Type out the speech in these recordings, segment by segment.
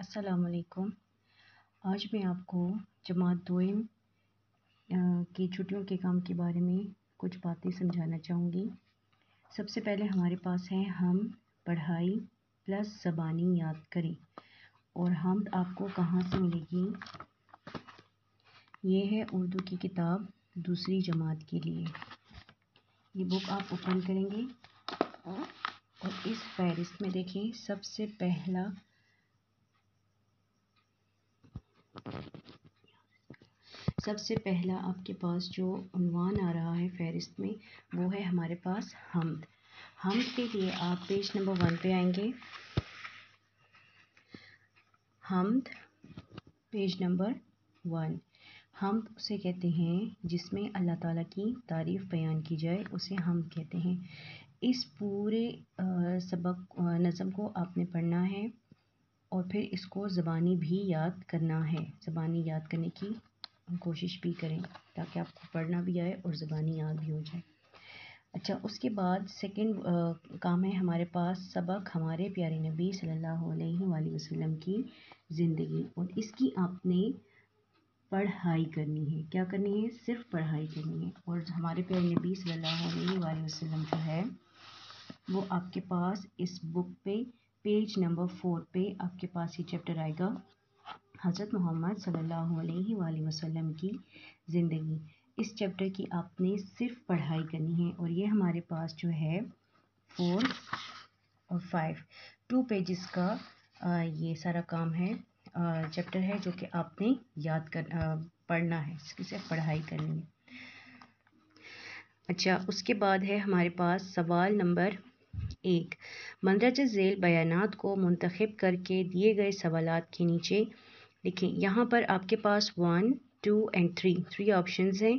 अस्सलाम आज मैं आपको जमात दोम की छुट्टियों के काम के बारे में कुछ बातें समझाना चाहूँगी सबसे पहले हमारे पास है हम पढ़ाई प्लस ज़बानी याद करें और हम आपको कहाँ से मिलेगी ये है उर्दू की किताब दूसरी जमात के लिए ये बुक आप ओपन करेंगे और इस फहरिस्त में देखें सबसे पहला सबसे पहला आपके पास जो अनवान आ रहा है फ़हरिस्त में वो है हमारे पास हमद हमद के लिए आप पेज नंबर वन पे आएंगे हमद पेज नंबर वन हम उसे कहते हैं जिसमें अल्लाह ताला की तारीफ़ बयान की जाए उसे हम कहते हैं इस पूरे सबक नज़म को आपने पढ़ना है और फिर इसको ज़बानी भी याद करना है ज़बानी याद करने की कोशिश भी करें ताकि आपको पढ़ना भी आए और ज़बानी याद भी हो जाए अच्छा उसके बाद सेकंड काम है हमारे पास सबक हमारे प्यारे नबी सल्लल्लाहु अलैहि वसल्लम की ज़िंदगी और इसकी आपने पढ़ाई करनी है क्या करनी है सिर्फ पढ़ाई करनी है और हमारे प्यारे नबी सल्लल्लाहु अलैहि वसल्लम जो है वो आपके पास इस बुक पे पेज नंबर फोर पे आपके पास ये चैप्टर आएगा हज़रत मोहम्मद सल्लल्लाहु अलैहि वसल्लम की ज़िंदगी इस चैप्टर की आपने सिर्फ पढ़ाई करनी है और ये हमारे पास जो है फोर और फाइव टू पेजेस का ये सारा काम है चैप्टर है जो कि आपने याद कर पढ़ना है इसकी सिर्फ पढ़ाई करनी है अच्छा उसके बाद है हमारे पास सवाल नंबर एक मंदरज झेल बयानात को मंतखब करके दिए गए सवाल के नीचे लिखें यहाँ पर आपके पास one two and three three option हैं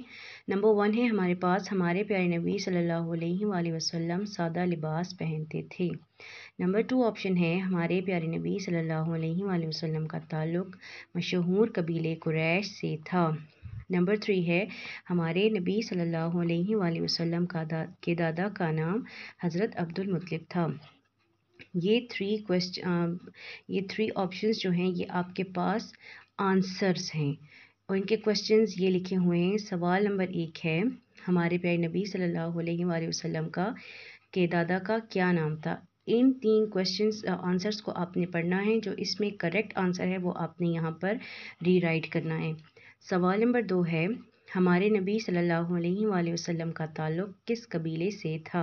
नंबर वन है हमारे पास हमारे प्यारे नबी सल्लल्लाहु अलैहि वसल्लम सादा लिबास पहनते थे नंबर टू ऑप्शन है हमारे प्यारे नबी सल्लल्लाहु अलैहि वसल्लम का ताल्लुक़ मशहूर कबीले कुरैश से था नंबर थ्री है हमारे नबी सल्लल्लाहु अलैहि वसल्लम का दा, के दादा का नाम हज़रत अब्दुल मुतलिब था ये थ्री क्वेश्चन ये थ्री ऑप्शंस जो हैं ये आपके पास आंसर्स हैं और इनके क्वेश्चंस ये लिखे हुए हैं सवाल नंबर एक है हमारे प्यारे नबी सल्लल्लाहु अलैहि वसल्लम का के दादा का क्या नाम था इन तीन क्वेश्चंस आंसर्स को आपने पढ़ना है जो इसमें करेक्ट आंसर है वो आपने यहाँ पर रीराइट करना है सवाल नंबर दो है हमारे नबी सल्लल्लाहु अलैहि वसल्लम का ताल्लुक़ किस कबीले से था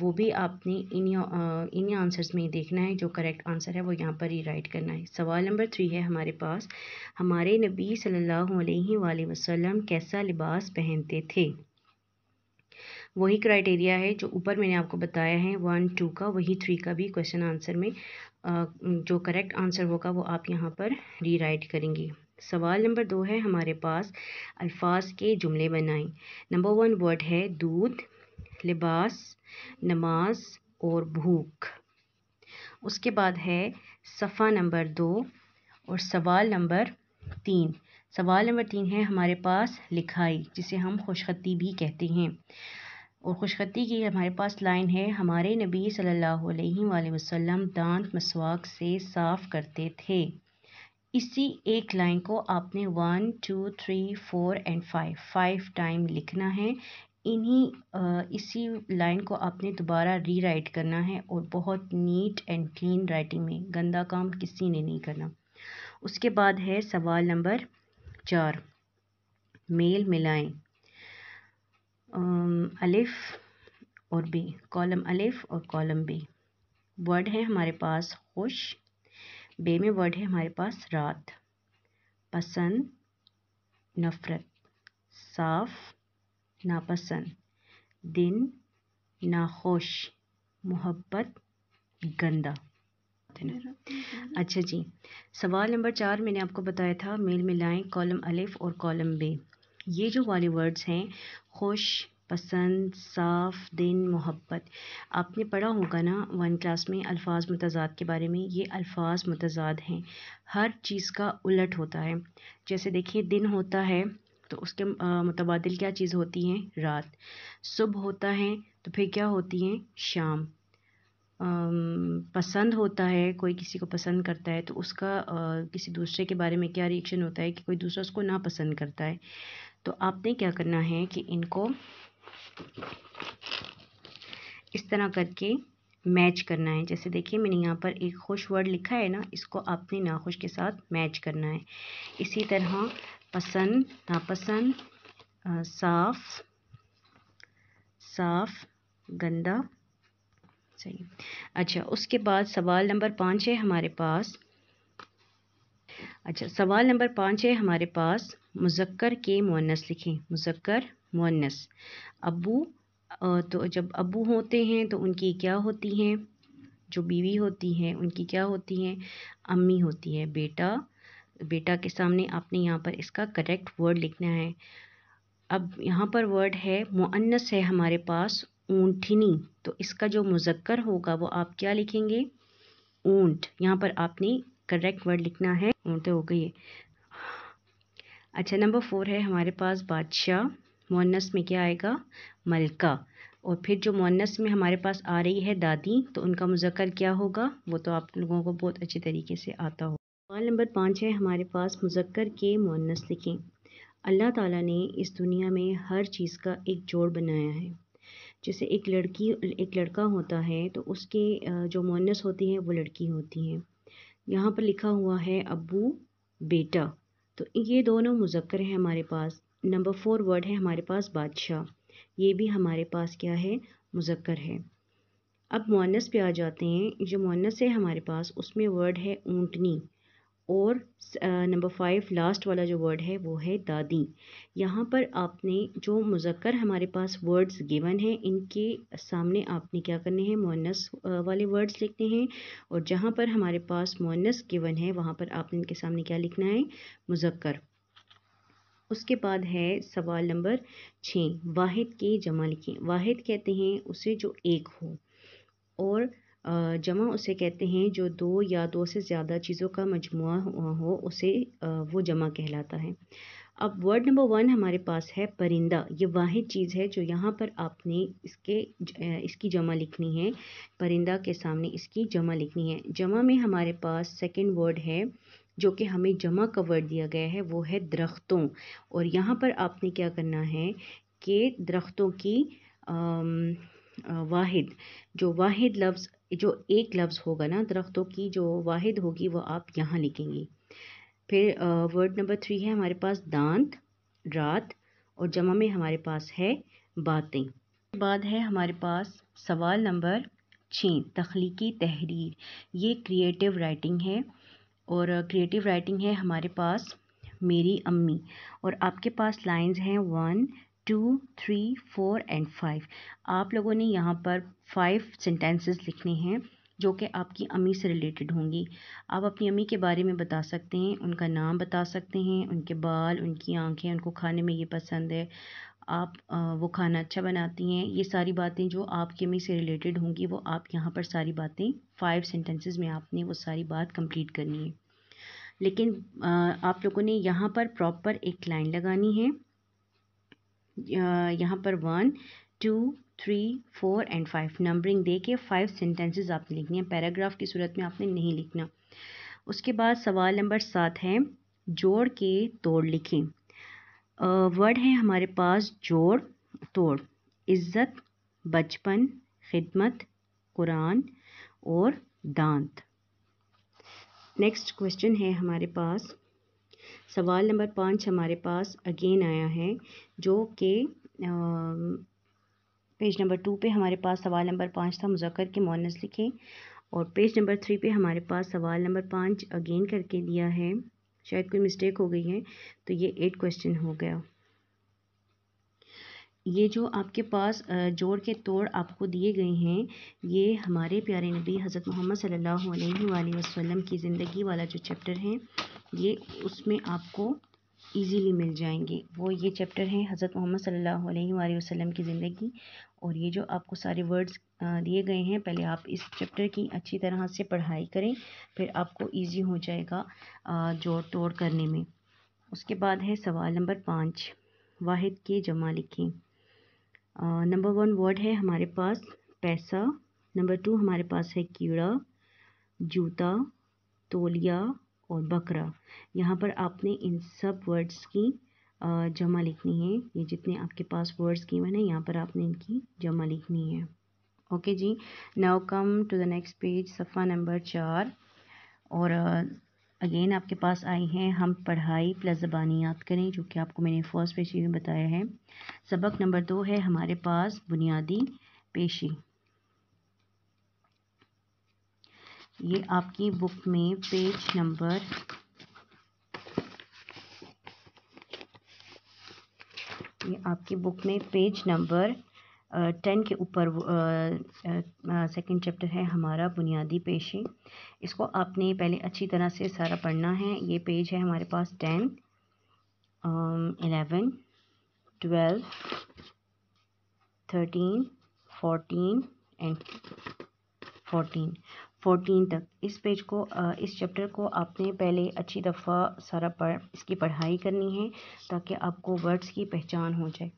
वो भी आपने इन्हीं इन्हीं आंसर्स में ही देखना है जो करेक्ट आंसर है वो यहाँ पर ही राइट करना है सवाल नंबर थ्री है हमारे पास हमारे नबी सल्लल्लाहु अलैहि वसल्लम कैसा लिबास पहनते थे वही क्राइटेरिया है जो ऊपर मैंने आपको बताया है वन टू का वही थ्री का भी क्वेश्चन आंसर में जो करेक्ट आंसर होगा वो आप यहाँ पर रीराइट करेंगे सवाल नंबर दो है हमारे पास अल्फाज के जुमले बनाएं नंबर वन वर्ड है दूध लिबास नमाज और भूख उसके बाद है सफ़ा नंबर दो और सवाल नंबर तीन सवाल नंबर तीन है हमारे पास लिखाई जिसे हम खुशखती भी कहते हैं और खुशखती की हमारे पास लाइन है हमारे नबी सल्लल्लाहु अलैहि वसल्लम दांत मसवाक से साफ़ करते थे इसी एक लाइन को आपने one two three four and five five time लिखना है इन्हीं इसी लाइन को आपने दोबारा रीराइट करना है और बहुत नीट एंड क्लीन राइटिंग में गंदा काम किसी ने नहीं करना उसके बाद है सवाल नंबर चार मेल मिलाएं अलिफ और बी कॉलम अलिफ और कॉलम बी वर्ड है हमारे पास खुश डे में वर्ड है हमारे पास रात पसंद नफ़रत साफ नापसंद दिन नाखोश मोहब्बत गंदा अच्छा जी सवाल नंबर चार मैंने आपको बताया था मेल मिलाएं कॉलम अलिफ और कॉलम बे ये जो वाले वर्ड्स हैं खुश पसंद साफ़ दिन मोहब्बत आपने पढ़ा होगा ना वन क्लास में अल्फाज मुतजाद के बारे में ये अल्फाज मुतजाद हैं हर चीज़ का उलट होता है जैसे देखिए दिन होता है तो उसके मुतबादल क्या चीज़ होती हैं रात सुबह होता है तो फिर क्या होती हैं शाम पसंद होता है कोई किसी को पसंद करता है तो उसका किसी दूसरे के बारे में क्या रिएक्शन होता है कि कोई दूसरा उसको ना पसंद करता है तो आपने क्या करना है कि इनको इस तरह करके मैच करना है जैसे देखिए मैंने यहाँ पर एक खुश वर्ड लिखा है ना इसको अपने नाखुश के साथ मैच करना है इसी तरह पसंद नापसंद साफ साफ गंदा सही अच्छा उसके बाद सवाल नंबर पाँच है हमारे पास अच्छा सवाल नंबर पाँच है हमारे पास मुजक्कर के मुनस लिखें मुजक्कर मुनस अबू तो जब अबू होते हैं तो उनकी क्या होती हैं जो बीवी होती हैं उनकी क्या होती हैं अम्मी होती है बेटा बेटा के सामने आपने यहाँ पर इसका करेक्ट वर्ड लिखना है अब यहाँ पर वर्ड है मुअन्नस है हमारे पास ऊंटनी तो इसका जो मुजक्कर होगा वो आप क्या लिखेंगे ऊँट यहाँ पर आपने करेक्ट वर्ड लिखना है ऊँट हो गई है अच्छा नंबर फोर है हमारे पास बादशाह मोनस में क्या आएगा मलका और फिर जो मोनस में हमारे पास आ रही है दादी तो उनका मुजक्र क्या होगा वो तो आप लोगों को बहुत अच्छे तरीके से आता होगा सवाल नंबर पाँच है हमारे पास मुजक्र के मोनस लिखें अल्लाह ताला ने इस दुनिया में हर चीज़ का एक जोड़ बनाया है जैसे एक लड़की एक लड़का होता है तो उसके जो मोनस होती हैं वो लड़की होती हैं यहाँ पर लिखा हुआ है अबू बेटा तो ये दोनों मुजक्र हैं हमारे पास नंबर फोर वर्ड है हमारे पास बादशाह ये भी हमारे पास क्या है मुजक्कर है अब मोनस पे आ जाते हैं जो मोनस है हमारे पास उसमें वर्ड है ऊँटनी और नंबर फाइव लास्ट वाला जो वर्ड है वो है दादी यहाँ पर आपने जो मुजक्कर हमारे पास वर्ड्स गिवन हैं इनके सामने आपने क्या करने हैं मोनस वाले वर्ड्स लिखने हैं और जहाँ पर हमारे पास मोनस गिवन है वहाँ पर आपने इनके सामने क्या लिखना है मुजक्कर उसके बाद है सवाल नंबर छः वाहिद के जमा लिखें वाहिद कहते हैं उसे जो एक हो और जमा उसे कहते हैं जो दो या दो से ज़्यादा चीज़ों का मजमु हो उसे वो जमा कहलाता है अब वर्ड नंबर वन हमारे पास है परिंदा ये वाहिद चीज़ है जो यहाँ पर आपने इसके इसकी जमा लिखनी है परिंदा के सामने इसकी जमा लिखनी है जमा में हमारे पास सेकंड वर्ड है जो कि हमें जमा कवर दिया गया है वो है दरख्तों और यहाँ पर आपने क्या करना है कि दरख्तों की वाहिद जो वाहिद लफ्ज़ जो एक लफ्ज़ होगा ना दरख्तों की जो वाहिद होगी वह आप यहाँ लिखेंगी फिर वर्ड नंबर थ्री है हमारे पास दांत रात और जमा में हमारे पास है बातें बाद है हमारे पास सवाल नंबर छः तख्लीकी तहरीर ये क्रिएटिव राइटिंग है और क्रिएटिव राइटिंग है हमारे पास मेरी अम्मी और आपके पास लाइंस हैं one two three four and five आप लोगों ने यहाँ पर फाइव सेंटेंसेस लिखने हैं जो कि आपकी अम्मी से रिलेटेड होंगी आप अपनी अम्मी के बारे में बता सकते हैं उनका नाम बता सकते हैं उनके बाल उनकी आंखें उनको खाने में ये पसंद है आप वो खाना अच्छा बनाती हैं ये सारी बातें जो आप के से रिलेटेड होंगी वो आप यहाँ पर सारी बातें फाइव सेंटेंसेस में आपने वो सारी बात कंप्लीट करनी है लेकिन आप लोगों ने यहाँ पर प्रॉपर एक लाइन लगानी है यहाँ पर one two three four and five numbering दे के फाइव सेंटेंसेज आपने लिखनी है पैराग्राफ की सूरत में आपने नहीं लिखना उसके बाद सवाल नंबर सात है जोड़ के तोड़ लिखें वर्ड हैं हमारे पास जोड़ तोड़ इज़्ज़त बचपन खिदमत कुरान और दांत नेक्स्ट क्वेश्चन है हमारे पास सवाल नंबर पाँच हमारे पास अगेन आया है जो कि पेज नंबर टू पे हमारे पास सवाल नंबर पाँच था मुजक्र के मोनस लिखें और पेज नंबर थ्री पे हमारे पास सवाल नंबर पाँच अगेन करके दिया है शायद कोई मिस्टेक हो गई है तो ये एट क्वेश्चन हो गया ये जो आपके पास जोड़ के तोड़ आपको दिए गए हैं ये हमारे प्यारे नबी हज़रत मोहम्मद सल्लल्लाहु अलैहि वसल्लम की ज़िंदगी वाला जो चैप्टर है ये उसमें आपको इजीली मिल जाएंगे वो ये चैप्टर है हज़रत मोहम्मद सल्लल्लाहु अलैहि वसल्लम की ज़िंदगी और ये जो आपको सारे वर्ड्स दिए गए हैं पहले आप इस चैप्टर की अच्छी तरह से पढ़ाई करें फिर आपको इजी हो जाएगा जोड़ तोड़ करने में उसके बाद है सवाल नंबर पाँच वाहिद के जमा लिखें नंबर वन वर्ड है हमारे पास पैसा नंबर टू हमारे पास है कीड़ा जूता तोलिया और बकरा यहाँ पर आपने इन सब वर्ड्स की जमा लिखनी है ये जितने आपके पास वर्ड्स गिवन है यहाँ पर आपने इनकी जमा लिखनी है ओके जी now come to the next page सफ़ा नंबर चार और अगेन आपके पास आई हैं हम पढ़ाई प्लस ज़बानी याद करें जो कि आपको मैंने फर्स्ट पेज में बताया है सबक नंबर दो है हमारे पास बुनियादी पेशी ये आपकी बुक में पेज नंबर आपकी बुक में पेज नंबर टेन के ऊपर सेकंड चैप्टर है हमारा बुनियादी पेशे इसको आपने पहले अच्छी तरह से सारा पढ़ना है ये पेज है हमारे पास ten eleven twelve thirteen fourteen and fourteen fourteen तक इस पेज को इस चैप्टर को आपने पहले अच्छी दफ़ा सारा पढ़ इसकी पढ़ाई करनी है ताकि आपको वर्ड्स की पहचान हो जाए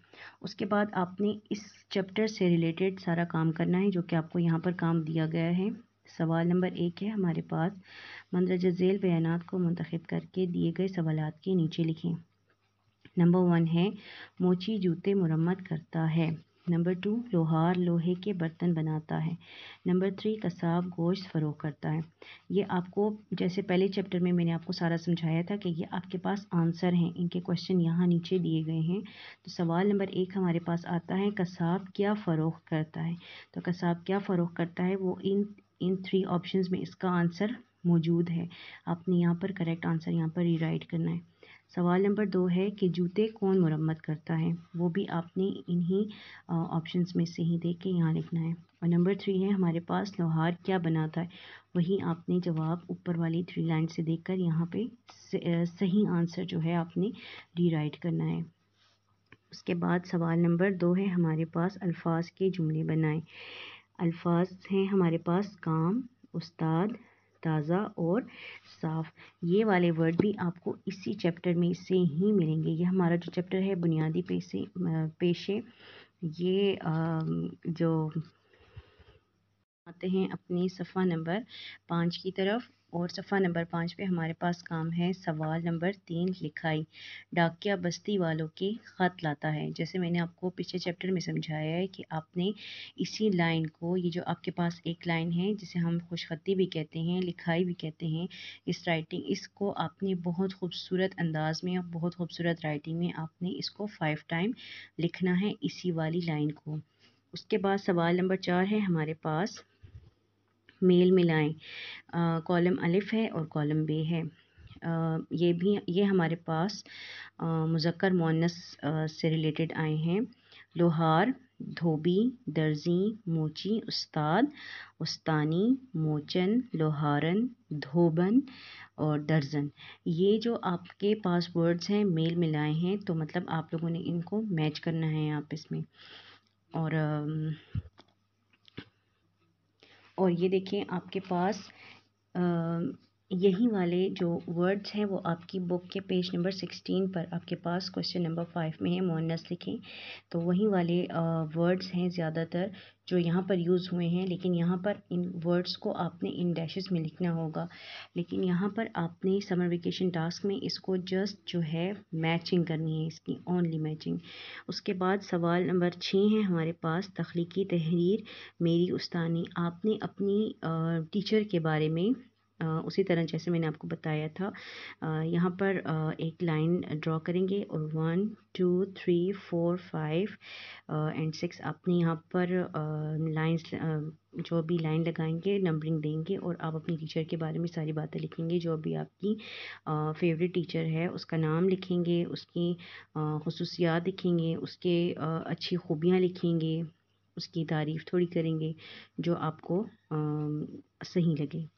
उसके बाद आपने इस चैप्टर से रिलेटेड सारा काम करना है जो कि आपको यहाँ पर काम दिया गया है सवाल नंबर एक है हमारे पास मंदरज झेल बयानात को मंतखब करके दिए गए सवाल के नीचे लिखें नंबर वन है मोची जूते मुरम्मत करता है नंबर टू लोहार लोहे के बर्तन बनाता है नंबर थ्री कसाब गोश्त फ़रोग करता है ये आपको जैसे पहले चैप्टर में मैंने आपको सारा समझाया था कि ये आपके पास आंसर हैं इनके क्वेश्चन यहाँ नीचे दिए गए हैं तो सवाल नंबर एक हमारे पास आता है कसाब क्या फ़रोख करता है तो कसाब क्या फ़रोख करता है वो इन इन थ्री ऑप्शन में इसका आंसर मौजूद है आपने यहाँ पर करेक्ट आंसर यहाँ पर रीराइट करना है सवाल नंबर दो है कि जूते कौन मुरम्मत करता है वो भी आपने इन्हीं ऑप्शंस में से ही देख के यहाँ लिखना है और नंबर थ्री है हमारे पास लोहार क्या बनाता है वही आपने जवाब ऊपर वाली थ्री लाइन से देख कर यहाँ पर सही आंसर जो है आपने रीराइट करना है उसके बाद सवाल नंबर दो है हमारे पास अल्फाज के जुमले बनाएँ अल्फाज हैं हमारे पास काम उस्ताद ताज़ा और साफ़ ये वाले वर्ड भी आपको इसी चैप्टर में से ही मिलेंगे ये हमारा जो चैप्टर है बुनियादी पेशे पेशे ये जो आते हैं अपनी सफ़ा नंबर पाँच की तरफ और सफ़ा नंबर पाँच पे हमारे पास काम है सवाल नंबर तीन लिखाई डाकिया बस्ती वालों के ख़त लाता है जैसे मैंने आपको पिछले चैप्टर में समझाया है कि आपने इसी लाइन को ये जो आपके पास एक लाइन है जिसे हम खुशखती भी कहते हैं लिखाई भी कहते हैं इस राइटिंग इसको आपने बहुत खूबसूरत अंदाज में और बहुत खूबसूरत राइटिंग में आपने इसको फाइव टाइम लिखना है इसी वाली लाइन को उसके बाद सवाल नंबर चार है हमारे पास मेल मिलाएँ कॉलम अलिफ़ है और कॉलम बे है ये भी ये हमारे पास मुज़क्कर मोनस से रिलेटेड आए हैं लोहार धोबी दर्ज़ी मोची उस्ताद उस्तानी मोचन लोहारन धोबन और दर्ज़न ये जो आपके पास वर्ड्स हैं मेल मिलाए हैं तो मतलब आप लोगों ने इनको मैच करना है आप इसमें और और ये देखिए आपके पास यही वाले जो वर्ड्स हैं वो आपकी बुक के पेज नंबर सिक्सटीन पर आपके पास क्वेश्चन नंबर फाइव में है मोनस लिखें तो वही वाले वर्ड्स हैं ज़्यादातर जो यहाँ पर यूज़ हुए हैं लेकिन यहाँ पर इन वर्ड्स को आपने इन डैशेस में लिखना होगा लेकिन यहाँ पर आपने समर वेकेशन टास्क में इसको जस्ट जो है मैचिंग करनी है इसकी ओनली मैचिंग उसके बाद सवाल नंबर छः है हमारे पास तख्लीकी तहरीर मेरी उस्तानी आपने अपनी टीचर के बारे में उसी तरह जैसे मैंने आपको बताया था यहाँ पर एक लाइन ड्रॉ करेंगे और one two three four five and six आपने यहाँ पर लाइन्स जो भी लाइन लगाएंगे नंबरिंग देंगे और आप अपनी टीचर के बारे में सारी बातें लिखेंगे जो भी आपकी फेवरेट टीचर है उसका नाम लिखेंगे उसकी खसूसियात लिखेंगे उसके अच्छी खूबियाँ लिखेंगे उसकी तारीफ़ थोड़ी करेंगे जो आपको सही लगे